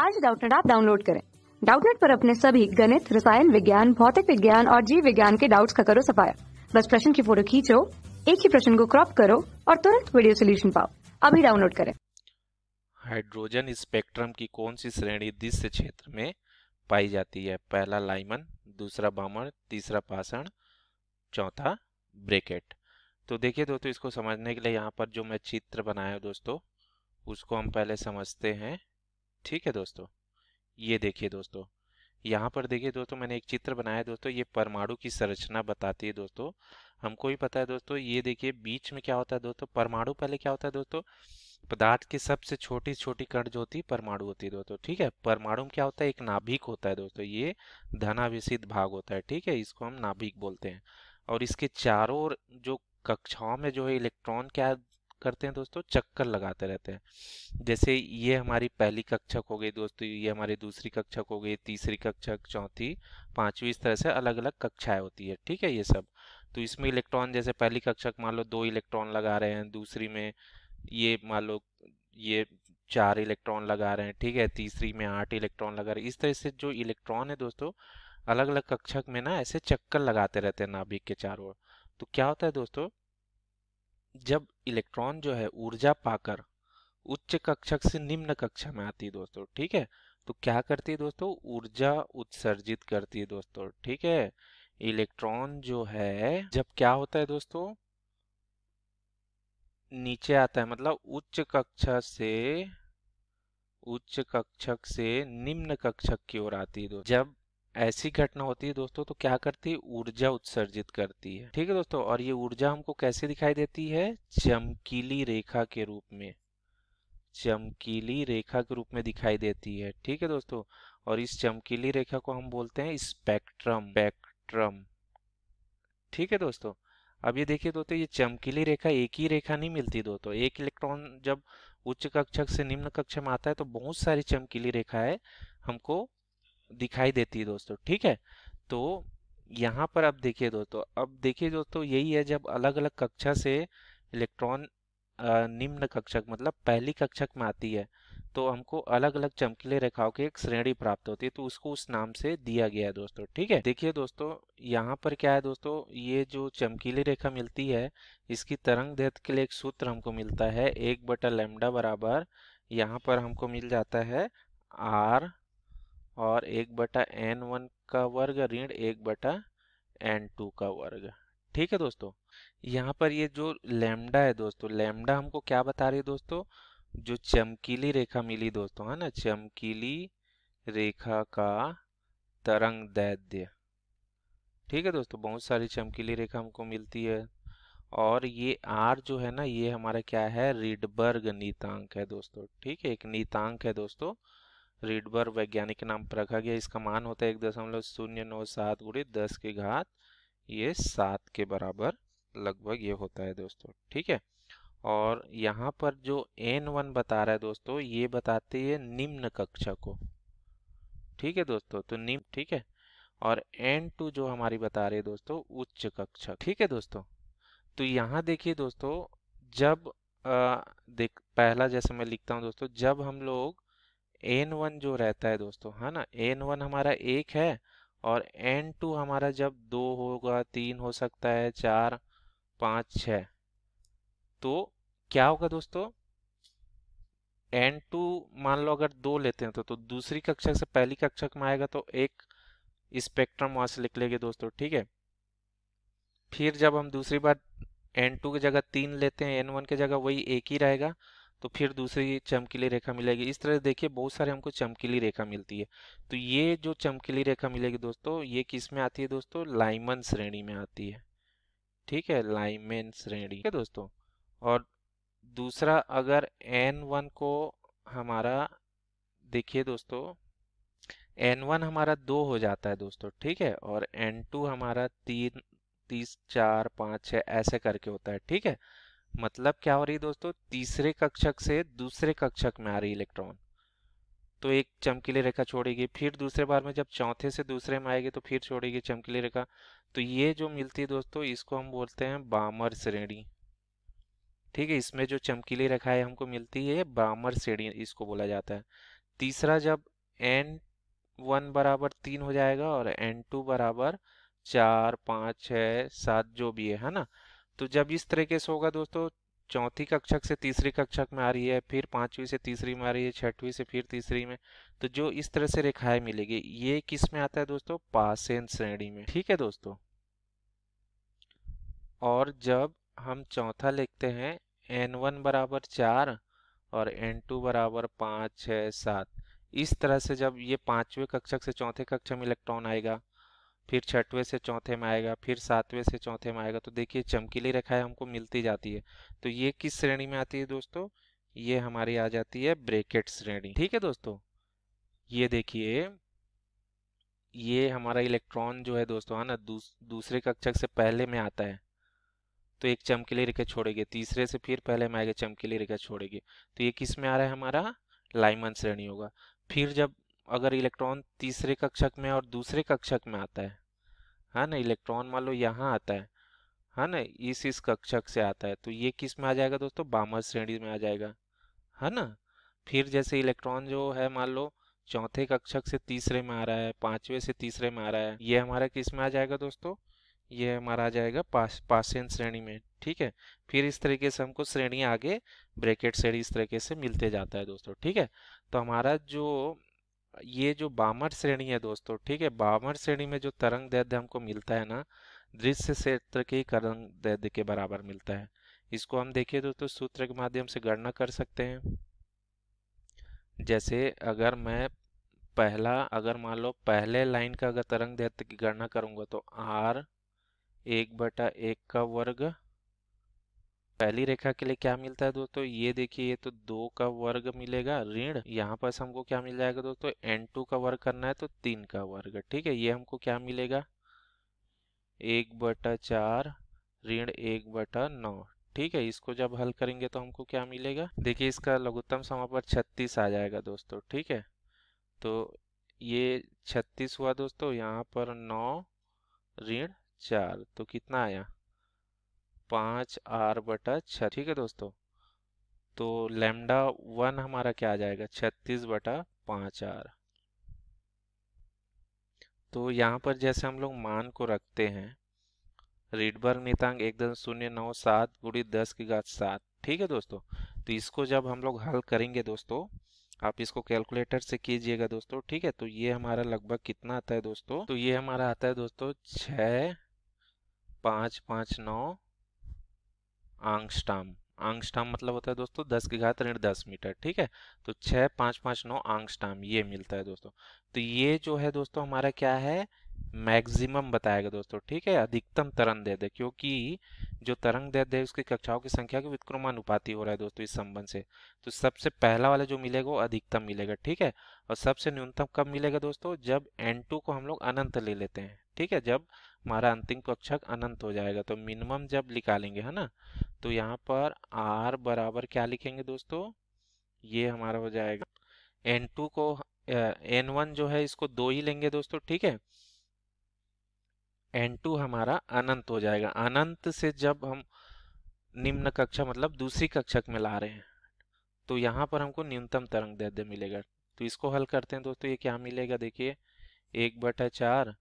आज डाउटनेट आप डाउनलोड करें डाउटनेट पर अपने सभी गणित रसायन विज्ञान भौतिक विज्ञान और जीव विज्ञान के डाउट्स का करो सफाया बस प्रश्न की फोटो खींचो एक ही प्रश्न को क्रॉप करो और तुरंत वीडियो सोल्यूशन पाओ अभी डाउनलोड करें हाइड्रोजन स्पेक्ट्रम की कौन सी श्रेणी दृश्य क्षेत्र में पाई जाती है पहला लाइमन दूसरा बामण तीसरा पाषण चौथा ब्रेकेट तो देखिए दोस्तों इसको समझने के लिए यहाँ पर जो मैं चित्र बनाया दोस्तों उसको हम पहले समझते हैं ठीक है दोस्तों ये देखिए दोस्तों यहाँ पर देखिए दोस्तों मैंने एक चित्र बनाया दोस्तों ये परमाणु की संरचना बताती है दोस्तों हमको ही पता है दोस्तों ये देखिए बीच में क्या होता है दोस्तों परमाणु पहले क्या होता है दोस्तों पदार्थ की सबसे छोटी छोटी कण जो होती है परमाणु होती है दोस्तों ठीक है परमाणु में क्या होता है एक नाभिक होता है दोस्तों ये धनाभिषित भाग होता है ठीक है इसको हम नाभिक बोलते हैं और इसके चारों जो कक्षाओं में जो है इलेक्ट्रॉन क्या करते हैं दोस्तों चक्कर लगाते रहते हैं जैसे ये हमारी पहली कक्षक हो गई दोस्तों ये हमारी दूसरी कक्षक हो गई तीसरी कक्षक चौथी पांचवी इस तरह से अलग अलग कक्षाएं होती है ठीक है ये सब तो इसमें इलेक्ट्रॉन जैसे पहली कक्षक मान लो दो इलेक्ट्रॉन लगा रहे हैं दूसरी में ये मान लो ये चार इलेक्ट्रॉन लगा रहे हैं ठीक है तीसरी में आठ इलेक्ट्रॉन लगा रहे हैं इस तरह से जो इलेक्ट्रॉन है दोस्तों अलग अलग कक्षक में ना ऐसे चक्कर लगाते रहते हैं नाभिक के चारों ओर तो क्या होता है दोस्तों जब इलेक्ट्रॉन जो है ऊर्जा पाकर उच्च कक्षक से निम्न कक्षा में आती है दोस्तों ठीक है तो क्या करती है दोस्तों ऊर्जा उत्सर्जित करती है दोस्तों ठीक है इलेक्ट्रॉन जो है जब क्या होता है दोस्तों नीचे आता है मतलब उच्च कक्षा से उच्च कक्षक से निम्न कक्षक की ओर आती है दोस्तों जब ऐसी घटना होती है दोस्तों तो क्या करती है ऊर्जा उत्सर्जित करती है ठीक है दोस्तों और ये ऊर्जा हमको कैसे दिखाई देती है चमकीली रेखा के रूप में चमकीली रेखा के रूप में दिखाई देती है ठीक है दोस्तों और इस चमकीली रेखा को हम बोलते हैं स्पेक्ट्रम स्पेक्ट्रम ठीक है दोस्तों अब ये देखिए दोस्तों ये चमकीली रेखा एक ही रेखा नहीं मिलती दोस्तों एक इलेक्ट्रॉन जब उच्च कक्षक से निम्न कक्षा में आता है तो बहुत सारी चमकीली रेखाएं हमको दिखाई देती है दोस्तों ठीक है तो यहाँ पर अब देखिए दोस्तों अब देखिए दोस्तों यही है जब अलग अलग कक्षा से इलेक्ट्रॉन निम्न कक्षक मतलब पहली कक्षक में आती है तो हमको अलग अलग चमकीले रेखाओं की एक श्रेणी प्राप्त होती है तो उसको उस नाम से दिया गया है दोस्तों ठीक है देखिए दोस्तों यहाँ पर क्या है दोस्तों ये जो चमकीली रेखा मिलती है इसकी तरंग दैत के लिए एक सूत्र हमको मिलता है एक बटा लेमडा बराबर यहाँ पर हमको मिल जाता है आर और एक बटा एन वन का वर्ग ऋण एक बटा एन टू का वर्ग ठीक है दोस्तों यहाँ पर ये जो लेमडा है दोस्तों लेमडा हमको क्या बता रही है दोस्तों जो चमकीली रेखा मिली दोस्तों है ना चमकीली रेखा का तरंग दैद्य ठीक है दोस्तों बहुत सारी चमकीली रेखा हमको मिलती है और ये आर जो है ना ये हमारा क्या है रिडबर्ग नीतांक है दोस्तों ठीक है एक नीतांक है दोस्तों रीडबर वैज्ञानिक नाम पर रखा गया इसका मान होता है एक दशमलव शून्य नौ सात गुड़े दस की घात ये सात के बराबर लगभग ये होता है दोस्तों ठीक है और यहाँ पर जो एन वन बता रहा है दोस्तों ये बताते हैं निम्न कक्षा को ठीक है दोस्तों तो निम्न ठीक है और एन टू जो हमारी बता रही है दोस्तों उच्च कक्षा ठीक है दोस्तों तो यहाँ देखिए दोस्तों जब आ, देख पहला जैसे मैं लिखता हूँ दोस्तों जब हम लोग एन वन जो रहता है दोस्तों है हाँ ना एन वन हमारा एक है और एन टू हमारा जब दो होगा तीन हो सकता है चार पाँच छ तो क्या होगा दोस्तों एन टू मान लो अगर दो लेते हैं तो तो दूसरी कक्षा से पहली कक्षा में आएगा तो एक स्पेक्ट्रम वहां से लिख लेंगे दोस्तों ठीक है फिर जब हम दूसरी बार एन टू की जगह तीन लेते हैं एन वन की जगह वही एक ही रहेगा तो फिर दूसरी चमकीली रेखा मिलेगी इस तरह से देखिए बहुत सारे हमको चमकीली रेखा मिलती है तो ये जो चमकीली रेखा मिलेगी दोस्तों ये किस में आती है दोस्तों लाइमन श्रेणी में आती है ठीक है लाइमन श्रेणी है दोस्तों और दूसरा अगर एन वन को हमारा देखिए दोस्तों एन वन हमारा दो हो जाता है दोस्तों ठीक है और एन टू हमारा तीन तीस चार पाँच छः ऐसे करके होता है ठीक है मतलब क्या हो रही है दोस्तों तीसरे कक्षक से दूसरे कक्षक में आ रही इलेक्ट्रॉन तो एक चमकीली रेखा छोड़ेगी फिर दूसरे बार में जब चौथे से दूसरे में आएगी तो फिर छोड़ेगी चमकीली रेखा तो ये जो मिलती है दोस्तों इसको हम बोलते हैं बामर श्रेणी ठीक है इसमें जो चमकीली रेखा है हमको मिलती है बामर श्रेणी इसको बोला जाता है तीसरा जब एन वन बराबर तीन हो जाएगा और एन टू बराबर चार पाँच छः सात जो भी है है ना तो जब इस तरीके से होगा दोस्तों चौथी कक्षक से तीसरी कक्षक में आ रही है फिर पांचवी से तीसरी में आ रही है छठवीं से फिर तीसरी में तो जो इस तरह से रेखाएं मिलेगी ये किस में आता है दोस्तों पासेन श्रेणी में ठीक है दोस्तों और जब हम चौथा लिखते हैं एन वन बराबर चार और एन टू बराबर पाँच छः सात इस तरह से जब ये पांचवें कक्षक से चौथे कक्षा में इलेक्ट्रॉन आएगा फिर छठवें से चौथे में आएगा फिर सातवें से चौथे में आएगा तो देखिए चमकीली रेखाएं हमको मिलती जाती है तो ये किस श्रेणी में आती है दोस्तों ये हमारी आ जाती है ब्रेकेट श्रेणी ठीक है दोस्तों ये देखिए ये हमारा इलेक्ट्रॉन जो है दोस्तों है ना दूस, दूसरे कक्षक से पहले में आता है तो एक चमकीली रेखा छोड़ेगी तीसरे से फिर पहले में आएगा चमकीली रेखा छोड़ेगी तो ये किस में आ रहा है हमारा लाइमन श्रेणी होगा फिर जब अगर इलेक्ट्रॉन तीसरे कक्षक में और दूसरे कक्षक में आता है है ना इलेक्ट्रॉन मान लो यहाँ आता है है ना इस इस कक्षक से आता है तो ये किस में आ जाएगा दोस्तों बामर श्रेणी में आ जाएगा है ना फिर जैसे इलेक्ट्रॉन जो है मान लो चौथे कक्षक से तीसरे में आ रहा है पांचवे से तीसरे में आ रहा है ये हमारा किस में आ जाएगा दोस्तों ये हमारा आ जाएगा पास पासेन श्रेणी में ठीक है फिर इस तरीके से हमको श्रेणी आगे ब्रैकेट श्रेणी इस तरीके से मिलते जाता है दोस्तों ठीक है तो हमारा जो ये जो बामर श्रेणी है दोस्तों ठीक है बामर श्रेणी में जो तरंग दैर्ध्य हमको मिलता है ना दृश्य क्षेत्र के तरंग दैर्ध्य के बराबर मिलता है इसको हम देखिए दोस्तों सूत्र के माध्यम से गणना कर सकते हैं जैसे अगर मैं पहला अगर मान लो पहले लाइन का अगर तरंग दैत्य की गणना करूंगा तो आर एक बटा एक का वर्ग पहली रेखा के लिए क्या मिलता है दोस्तों ये देखिए ये तो दो का वर्ग मिलेगा ऋण यहाँ पर हमको क्या मिल जाएगा दोस्तों एन टू का वर्ग करना है तो तीन का वर्ग ठीक है ये हमको क्या मिलेगा एक बटा चार ऋण एक बटा नौ ठीक है इसको जब हल करेंगे तो हमको क्या मिलेगा देखिए इसका लघुत्तम समापन छत्तीस आ जाएगा दोस्तों ठीक है तो ये छत्तीस हुआ दोस्तों यहाँ पर नौ ऋण चार तो कितना आया पाँच आर बटा छ ठीक है दोस्तों तो लेमडा वन हमारा क्या आ जाएगा छत्तीस बटा पाँच आर तो यहाँ पर जैसे हम लोग मान को रखते हैं रीडबर मितांग एकदम शून्य नौ सात गुड़ी दस की घात सात ठीक है दोस्तों तो इसको जब हम लोग हल करेंगे दोस्तों आप इसको कैलकुलेटर से कीजिएगा दोस्तों ठीक है तो ये हमारा लगभग कितना आता है दोस्तों तो ये हमारा आता है दोस्तों छः पाँच पाँच नौ आंगस्टाम आंगस्टाम मतलब होता है दोस्तों दस की घात ऋण दस मीटर ठीक है तो छः पाँच पाँच नौ आंगस्टाम ये मिलता है दोस्तों तो ये जो है दोस्तों हमारा क्या है मैक्सिमम बताएगा दोस्तों ठीक है अधिकतम तरंग दे दे क्योंकि जो तरंग दे दे उसकी कक्षाओं की संख्या के विक्रमानुपाती हो रहा है दोस्तों इस संबंध से तो सबसे पहला वाला जो मिलेगा वो अधिकतम मिलेगा ठीक है और सबसे न्यूनतम कब मिलेगा दोस्तों जब एन टू को हम लोग अनंत ले लेते हैं ठीक है जब हमारा अंतिम कक्षक अनंत हो जाएगा तो मिनिमम जब निकालेंगे है ना तो यहाँ पर आर बराबर क्या लिखेंगे दोस्तों ये हमारा हो जाएगा एन टू को एन वन जो है इसको दो ही लेंगे दोस्तों ठीक है एन टू हमारा अनंत हो जाएगा अनंत से जब हम निम्न कक्षा मतलब दूसरी कक्षक में ला रहे हैं तो यहाँ पर हमको न्यूनतम तरंग दैर्ध्य मिलेगा तो इसको हल करते हैं दोस्तों ये क्या मिलेगा देखिए एक बटा चार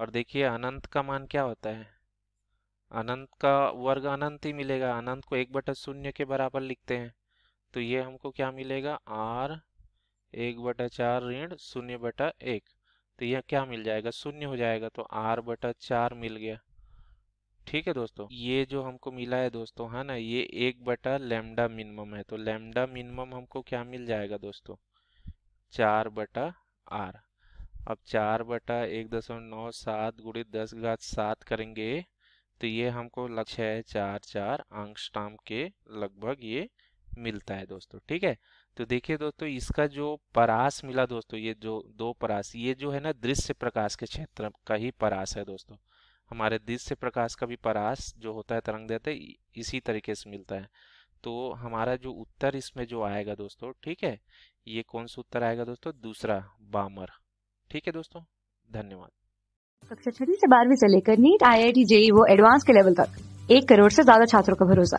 और देखिए अनंत का मान क्या होता है अनंत का वर्ग अनंत ही मिलेगा अनंत को एक बटा शून्य के बराबर लिखते हैं तो ये हमको क्या मिलेगा आर एक बटा चार ऋण शून्य बटा एक तो यह क्या मिल जाएगा शून्य हो जाएगा तो आर बटा चार मिल गया ठीक है दोस्तों ये जो हमको मिला है दोस्तों है ना ये एक बटा लेमडा मिनिमम है तो लेमडा मिनिमम हमको क्या मिल जाएगा दोस्तों चार बटा आर अब चार बटा एक दशमलव नौ सात गुड़ी दस घात सात करेंगे तो ये हमको लक्ष्य है चार चार आंगस्टाम के लगभग ये मिलता है दोस्तों ठीक है तो देखिए दोस्तों इसका जो परास मिला दोस्तों ये जो दो परास ये जो है ना दृश्य प्रकाश के क्षेत्र का ही परास है दोस्तों हमारे दृश्य प्रकाश का भी परास जो होता है तरंग देते इसी तरीके से मिलता है तो हमारा जो उत्तर इसमें जो आएगा दोस्तों ठीक है ये कौन सा उत्तर आएगा दोस्तों दूसरा बामर ठीक है दोस्तों धन्यवाद कक्षा छठी से बारहवीं से लेकर NEET I I T JEE वो एडवांस के लेवल तक एक करोड़ से ज्यादा छात्रों का भरोसा